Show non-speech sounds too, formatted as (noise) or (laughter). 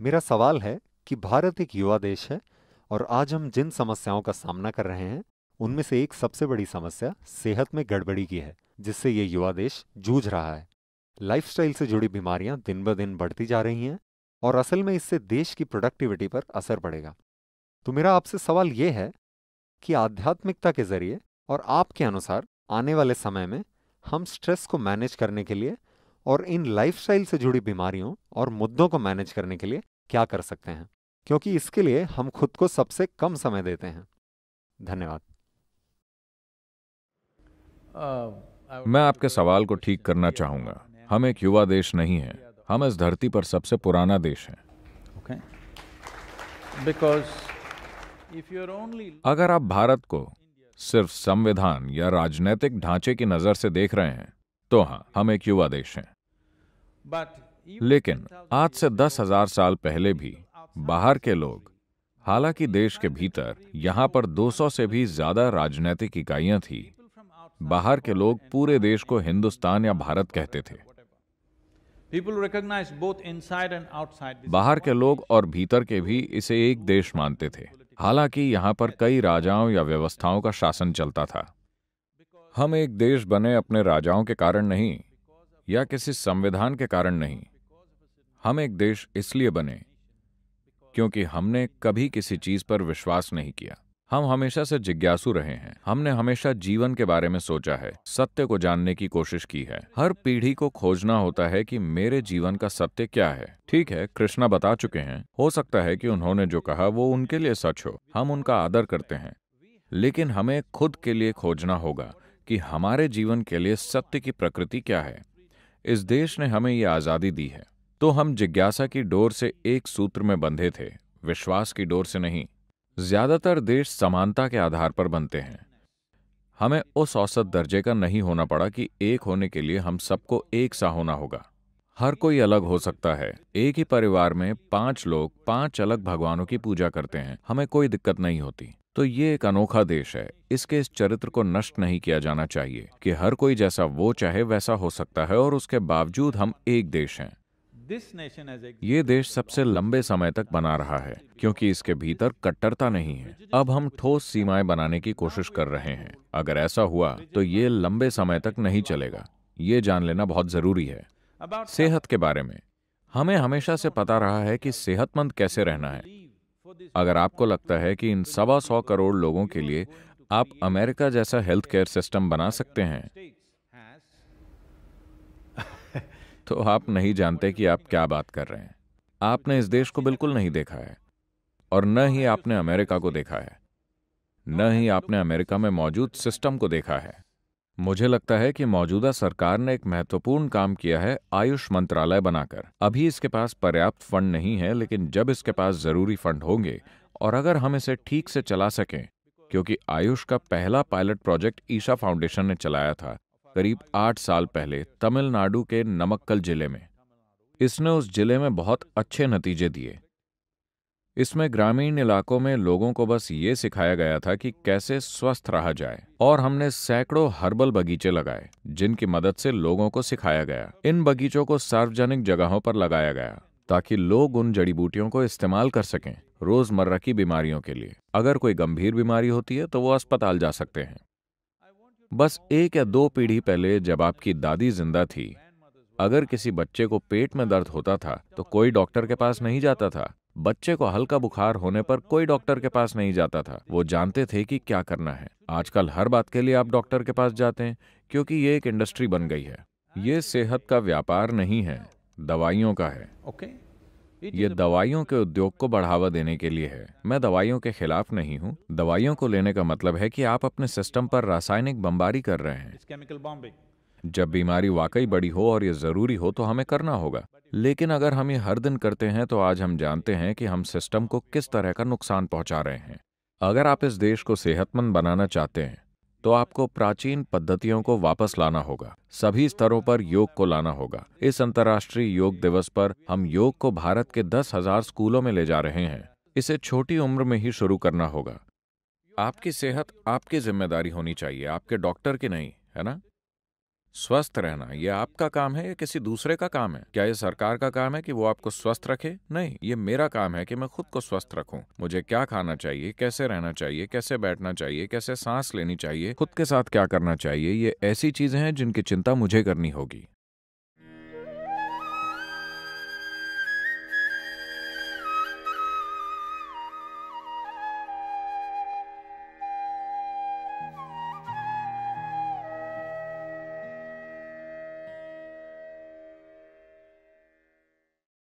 मेरा सवाल है कि भारत एक युवा देश है और आज हम जिन समस्याओं का सामना कर रहे हैं उनमें से एक सबसे बड़ी समस्या सेहत में गड़बड़ी की है जिससे ये युवा देश जूझ रहा है लाइफस्टाइल से जुड़ी बीमारियां दिन ब दिन बढ़ती जा रही हैं और असल में इससे देश की प्रोडक्टिविटी पर असर पड़ेगा तो मेरा आपसे सवाल ये है कि आध्यात्मिकता के जरिए और आपके अनुसार आने वाले समय में हम स्ट्रेस को मैनेज करने के लिए और इन लाइफस्टाइल से जुड़ी बीमारियों और मुद्दों को मैनेज करने के लिए क्या कर सकते हैं क्योंकि इसके लिए हम खुद को सबसे कम समय देते हैं धन्यवाद uh, मैं आपके सवाल को ठीक करना चाहूंगा हम एक युवा देश नहीं है हम इस धरती पर सबसे पुराना देश है okay. अगर आप भारत को सिर्फ संविधान या राजनीतिक ढांचे की नजर से देख रहे हैं तो हाँ हम एक युवा देश हैं लेकिन आज से दस हजार साल पहले भी बाहर के लोग हालांकि देश के भीतर यहां पर 200 से भी ज्यादा राजनीतिक इकाइयां थी बाहर के लोग पूरे देश को हिंदुस्तान या भारत कहते थे बाहर के लोग और भीतर के भी इसे एक देश मानते थे हालांकि यहाँ पर कई राजाओं या व्यवस्थाओं का शासन चलता था हम एक देश बने अपने राजाओं के कारण नहीं या किसी संविधान के कारण नहीं हम एक देश इसलिए बने क्योंकि हमने कभी किसी चीज पर विश्वास नहीं किया हम हमेशा से जिज्ञासु रहे हैं हमने हमेशा जीवन के बारे में सोचा है सत्य को जानने की कोशिश की है हर पीढ़ी को खोजना होता है कि मेरे जीवन का सत्य क्या है ठीक है कृष्णा बता चुके हैं हो सकता है कि उन्होंने जो कहा वो उनके लिए सच हो हम उनका आदर करते हैं लेकिन हमें खुद के लिए खोजना होगा कि हमारे जीवन के लिए सत्य की प्रकृति क्या है इस देश ने हमें ये आज़ादी दी है तो हम जिज्ञासा की डोर से एक सूत्र में बंधे थे विश्वास की डोर से नहीं ज्यादातर देश समानता के आधार पर बनते हैं हमें उस औसत दर्जे का नहीं होना पड़ा कि एक होने के लिए हम सबको एक सा होना होगा हर कोई अलग हो सकता है एक ही परिवार में पांच लोग पांच अलग भगवानों की पूजा करते हैं हमें कोई दिक्कत नहीं होती तो ये एक अनोखा देश है इसके इस चरित्र को नष्ट नहीं किया जाना चाहिए कि हर कोई जैसा वो चाहे वैसा हो सकता है और उसके बावजूद हम एक देश हैं ये देश सबसे लंबे समय तक बना रहा है क्योंकि इसके भीतर कट्टरता नहीं है अब हम ठोस सीमाएं बनाने की कोशिश कर रहे हैं अगर ऐसा हुआ तो ये लंबे समय तक नहीं चलेगा ये जान लेना बहुत जरूरी है सेहत के बारे में हमें हमेशा से पता रहा है कि सेहतमंद कैसे रहना है अगर आपको लगता है कि इन सवा सौ करोड़ लोगों के लिए आप अमेरिका जैसा हेल्थ केयर सिस्टम बना सकते हैं (laughs) तो आप नहीं जानते कि आप क्या बात कर रहे हैं आपने इस देश को बिल्कुल नहीं देखा है और न ही आपने अमेरिका को देखा है न ही आपने अमेरिका में मौजूद सिस्टम को देखा है मुझे लगता है कि मौजूदा सरकार ने एक महत्वपूर्ण काम किया है आयुष मंत्रालय बनाकर अभी इसके पास पर्याप्त फंड नहीं है लेकिन जब इसके पास जरूरी फंड होंगे और अगर हम इसे ठीक से चला सकें क्योंकि आयुष का पहला पायलट प्रोजेक्ट ईशा फाउंडेशन ने चलाया था करीब आठ साल पहले तमिलनाडु के नमक्कल जिले में इसने उस जिले में बहुत अच्छे नतीजे दिए इसमें ग्रामीण इलाकों में लोगों को बस ये सिखाया गया था कि कैसे स्वस्थ रहा जाए और हमने सैकड़ों हर्बल बगीचे लगाए जिनकी मदद से लोगों को सिखाया गया इन बगीचों को सार्वजनिक जगहों पर लगाया गया ताकि लोग उन जड़ी बूटियों को इस्तेमाल कर सकें रोजमर्रा की बीमारियों के लिए अगर कोई गंभीर बीमारी होती है तो वो अस्पताल जा सकते हैं बस एक या दो पीढ़ी पहले जब आपकी दादी जिंदा थी अगर किसी बच्चे को पेट में दर्द होता था तो कोई डॉक्टर के पास नहीं जाता था बच्चे को हल्का बुखार होने पर कोई डॉक्टर के पास नहीं जाता था वो जानते थे कि क्या करना है आजकल हर बात के लिए आप डॉक्टर के पास जाते हैं क्योंकि ये एक इंडस्ट्री बन गई है ये सेहत का व्यापार नहीं है दवाइयों का है ओके ये दवाइयों के उद्योग को बढ़ावा देने के लिए है मैं दवाइयों के खिलाफ नहीं हूँ दवाइयों को लेने का मतलब है कि आप अपने सिस्टम पर रासायनिक बमबारी कर रहे हैं केमिकल बॉम्बिंग जब बीमारी वाकई बड़ी हो और ये जरूरी हो तो हमें करना होगा लेकिन अगर हम ये हर दिन करते हैं तो आज हम जानते हैं कि हम सिस्टम को किस तरह का नुकसान पहुंचा रहे हैं अगर आप इस देश को सेहतमंद बनाना चाहते हैं तो आपको प्राचीन पद्धतियों को वापस लाना होगा सभी स्तरों पर योग को लाना होगा इस अंतर्राष्ट्रीय योग दिवस पर हम योग को भारत के दस हजार स्कूलों में ले जा रहे हैं इसे छोटी उम्र में ही शुरू करना होगा आपकी सेहत आपकी जिम्मेदारी होनी चाहिए आपके डॉक्टर की नहीं है ना स्वस्थ रहना ये आपका काम है या किसी दूसरे का काम है क्या ये सरकार का काम है कि वो आपको स्वस्थ रखे नहीं ये मेरा काम है कि मैं खुद को स्वस्थ रखूं मुझे क्या खाना चाहिए कैसे रहना चाहिए कैसे बैठना चाहिए कैसे सांस लेनी चाहिए खुद के साथ क्या करना चाहिए ये ऐसी चीजें हैं जिनकी चिंता मुझे करनी होगी